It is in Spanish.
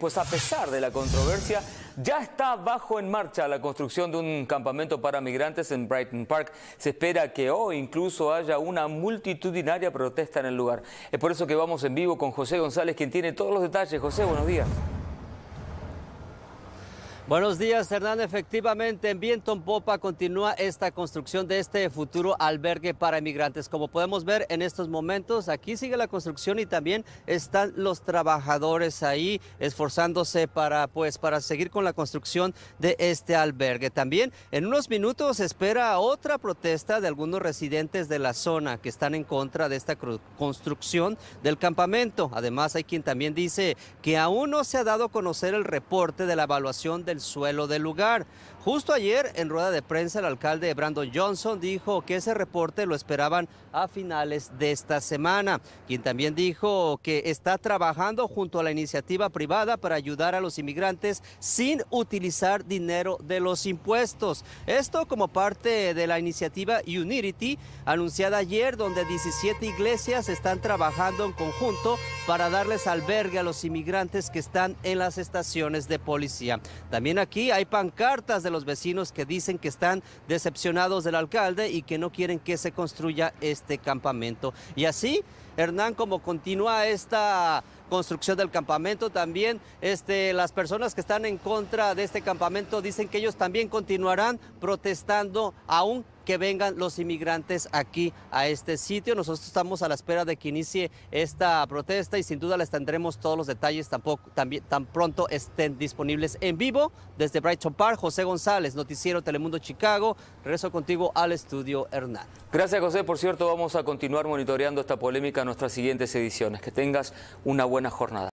Pues a pesar de la controversia, ya está bajo en marcha la construcción de un campamento para migrantes en Brighton Park. Se espera que hoy incluso haya una multitudinaria protesta en el lugar. Es por eso que vamos en vivo con José González, quien tiene todos los detalles. José, buenos días. Buenos días, Hernán. Efectivamente, en Viento Popa continúa esta construcción de este futuro albergue para inmigrantes. Como podemos ver en estos momentos, aquí sigue la construcción y también están los trabajadores ahí esforzándose para, pues, para seguir con la construcción de este albergue. También en unos minutos espera otra protesta de algunos residentes de la zona que están en contra de esta construcción del campamento. Además, hay quien también dice que aún no se ha dado a conocer el reporte de la evaluación de suelo del lugar. Justo ayer, en rueda de prensa, el alcalde Brandon Johnson dijo que ese reporte lo esperaban a finales de esta semana, quien también dijo que está trabajando junto a la iniciativa privada para ayudar a los inmigrantes sin utilizar dinero de los impuestos. Esto como parte de la iniciativa Unity, anunciada ayer, donde 17 iglesias están trabajando en conjunto para darles albergue a los inmigrantes que están en las estaciones de policía. También también aquí hay pancartas de los vecinos que dicen que están decepcionados del alcalde y que no quieren que se construya este campamento. Y así, Hernán, como continúa esta construcción del campamento. También este, las personas que están en contra de este campamento dicen que ellos también continuarán protestando aún que vengan los inmigrantes aquí a este sitio. Nosotros estamos a la espera de que inicie esta protesta y sin duda les tendremos todos los detalles tampoco, tan pronto estén disponibles en vivo desde Brighton Park. José González, Noticiero Telemundo Chicago. Regreso contigo al estudio Hernán. Gracias José. Por cierto, vamos a continuar monitoreando esta polémica en nuestras siguientes ediciones. Que tengas una buena jornada.